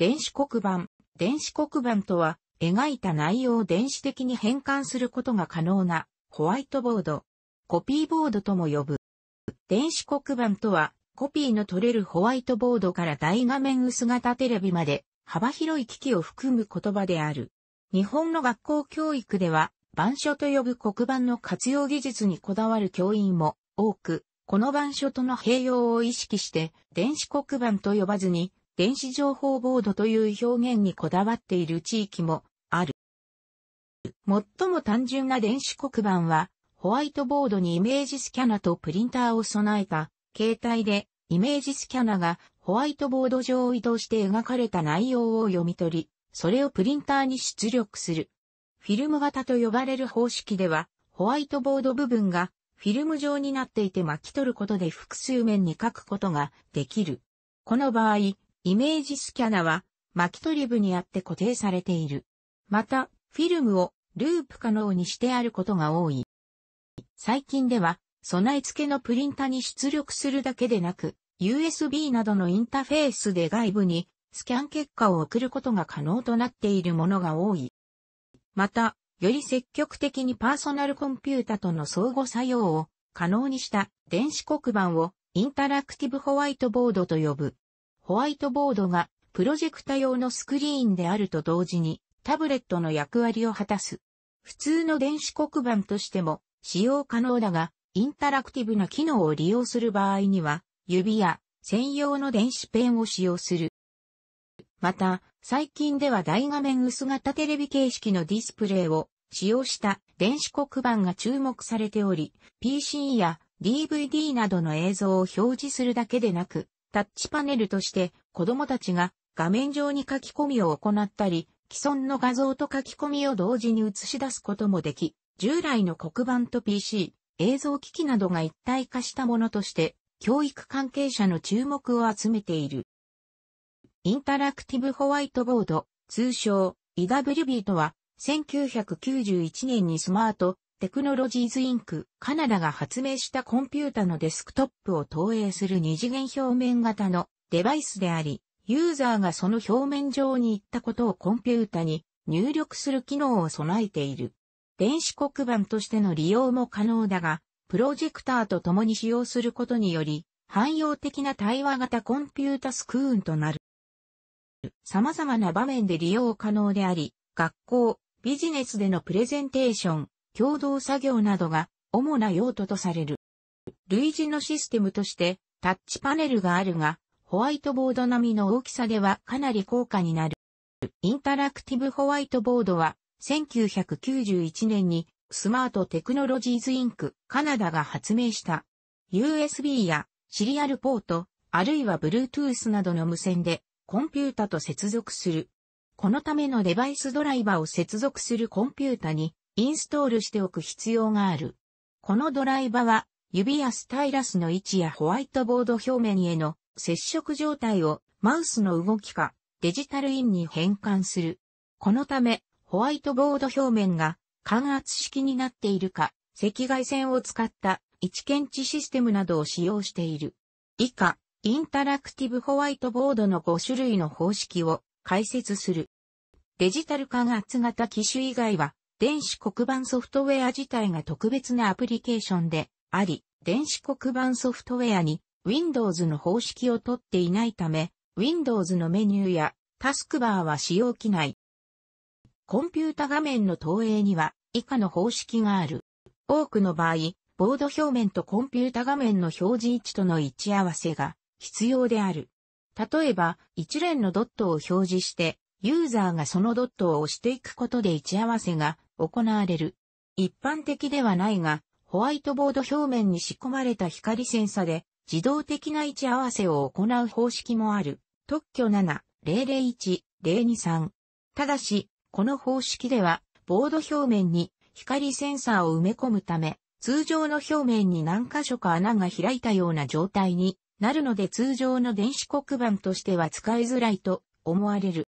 電子黒板。電子黒板とは、描いた内容を電子的に変換することが可能な、ホワイトボード、コピーボードとも呼ぶ。電子黒板とは、コピーの取れるホワイトボードから大画面薄型テレビまで、幅広い機器を含む言葉である。日本の学校教育では、板書と呼ぶ黒板の活用技術にこだわる教員も多く、この板書との併用を意識して、電子黒板と呼ばずに、電子情報ボードという表現にこだわっている地域もある。最も単純な電子黒板は、ホワイトボードにイメージスキャナとプリンターを備えた携帯で、イメージスキャナがホワイトボード上を移動して描かれた内容を読み取り、それをプリンターに出力する。フィルム型と呼ばれる方式では、ホワイトボード部分がフィルム状になっていて巻き取ることで複数面に書くことができる。この場合、イメージスキャナは巻き取り部にあって固定されている。また、フィルムをループ可能にしてあることが多い。最近では、備え付けのプリンタに出力するだけでなく、USB などのインターフェースで外部にスキャン結果を送ることが可能となっているものが多い。また、より積極的にパーソナルコンピュータとの相互作用を可能にした電子黒板をインタラクティブホワイトボードと呼ぶ。ホワイトボードがプロジェクタ用のスクリーンであると同時にタブレットの役割を果たす。普通の電子黒板としても使用可能だが、インタラクティブな機能を利用する場合には、指や専用の電子ペンを使用する。また、最近では大画面薄型テレビ形式のディスプレイを使用した電子黒板が注目されており、PC や DVD などの映像を表示するだけでなく、タッチパネルとして子供たちが画面上に書き込みを行ったり、既存の画像と書き込みを同時に映し出すこともでき、従来の黒板と PC、映像機器などが一体化したものとして、教育関係者の注目を集めている。インタラクティブホワイトボード、通称 EWB とは、1991年にスマートテクノロジーズインク、カナダが発明したコンピュータのデスクトップを投影する二次元表面型のデバイスであり、ユーザーがその表面上に行ったことをコンピュータに入力する機能を備えている。電子黒板としての利用も可能だが、プロジェクターと共に使用することにより、汎用的な対話型コンピュータスクーンとなる。様々な場面で利用可能であり、学校、ビジネスでのプレゼンテーション、共同作業などが主な用途とされる。類似のシステムとしてタッチパネルがあるが、ホワイトボード並みの大きさではかなり高価になる。インタラクティブホワイトボードは1991年にスマートテクノロジーズインクカナダが発明した USB やシリアルポートあるいは Bluetooth などの無線でコンピュータと接続する。このためのデバイスドライバを接続するコンピュータにインストールしておく必要がある。このドライバは、指やスタイラスの位置やホワイトボード表面への接触状態をマウスの動きかデジタルインに変換する。このため、ホワイトボード表面が感圧式になっているか、赤外線を使った位置検知システムなどを使用している。以下、インタラクティブホワイトボードの5種類の方式を解説する。デジタル感圧型機種以外は、電子黒板ソフトウェア自体が特別なアプリケーションであり、電子黒板ソフトウェアに Windows の方式を取っていないため、Windows のメニューやタスクバーは使用機内。コンピュータ画面の投影には以下の方式がある。多くの場合、ボード表面とコンピュータ画面の表示位置との位置合わせが必要である。例えば、一連のドットを表示して、ユーザーがそのドットを押していくことで位置合わせが行われる。一般的ではないが、ホワイトボード表面に仕込まれた光センサで自動的な位置合わせを行う方式もある。特許7、001、023。ただし、この方式では、ボード表面に光センサーを埋め込むため、通常の表面に何箇所か穴が開いたような状態になるので通常の電子黒板としては使いづらいと思われる。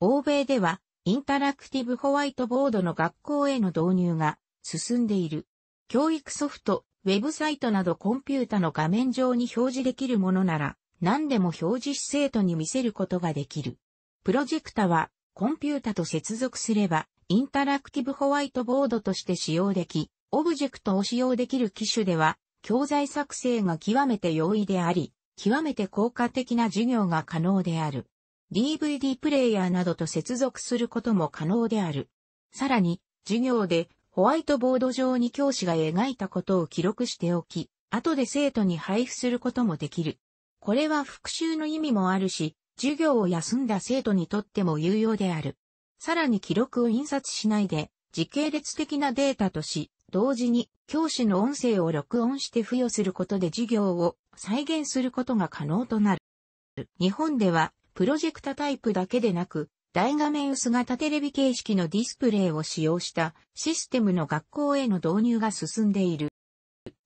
欧米ではインタラクティブホワイトボードの学校への導入が進んでいる。教育ソフト、ウェブサイトなどコンピュータの画面上に表示できるものなら、何でも表示し生徒に見せることができる。プロジェクタは、コンピュータと接続すれば、インタラクティブホワイトボードとして使用でき、オブジェクトを使用できる機種では、教材作成が極めて容易であり、極めて効果的な授業が可能である。DVD プレイヤーなどと接続することも可能である。さらに、授業でホワイトボード上に教師が描いたことを記録しておき、後で生徒に配布することもできる。これは復習の意味もあるし、授業を休んだ生徒にとっても有用である。さらに記録を印刷しないで、時系列的なデータとし、同時に教師の音声を録音して付与することで授業を再現することが可能となる。日本ではプロジェクタタイプだけでなく、大画面薄型テレビ形式のディスプレイを使用したシステムの学校への導入が進んでいる。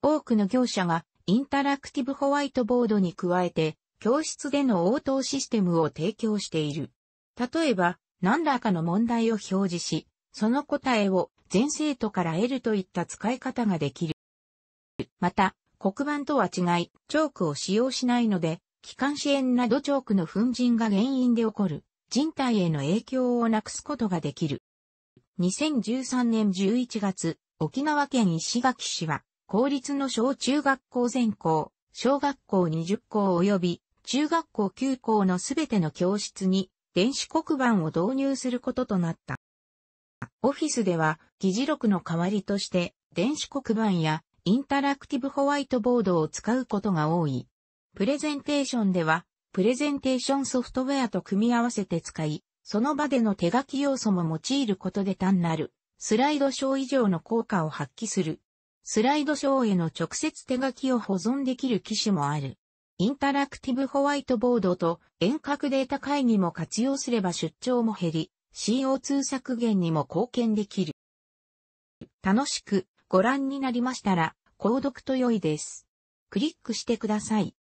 多くの業者がインタラクティブホワイトボードに加えて、教室での応答システムを提供している。例えば、何らかの問題を表示し、その答えを全生徒から得るといった使い方ができる。また、黒板とは違い、チョークを使用しないので、気管支炎などチョークの粉塵が原因で起こる、人体への影響をなくすことができる。2013年11月、沖縄県石垣市は、公立の小中学校全校、小学校20校及び、中学校9校のすべての教室に、電子黒板を導入することとなった。オフィスでは、議事録の代わりとして、電子黒板や、インタラクティブホワイトボードを使うことが多い。プレゼンテーションでは、プレゼンテーションソフトウェアと組み合わせて使い、その場での手書き要素も用いることで単なる、スライドショー以上の効果を発揮する。スライドショーへの直接手書きを保存できる機種もある。インタラクティブホワイトボードと遠隔データ会議も活用すれば出張も減り、CO2 削減にも貢献できる。楽しくご覧になりましたら、購読と良いです。クリックしてください。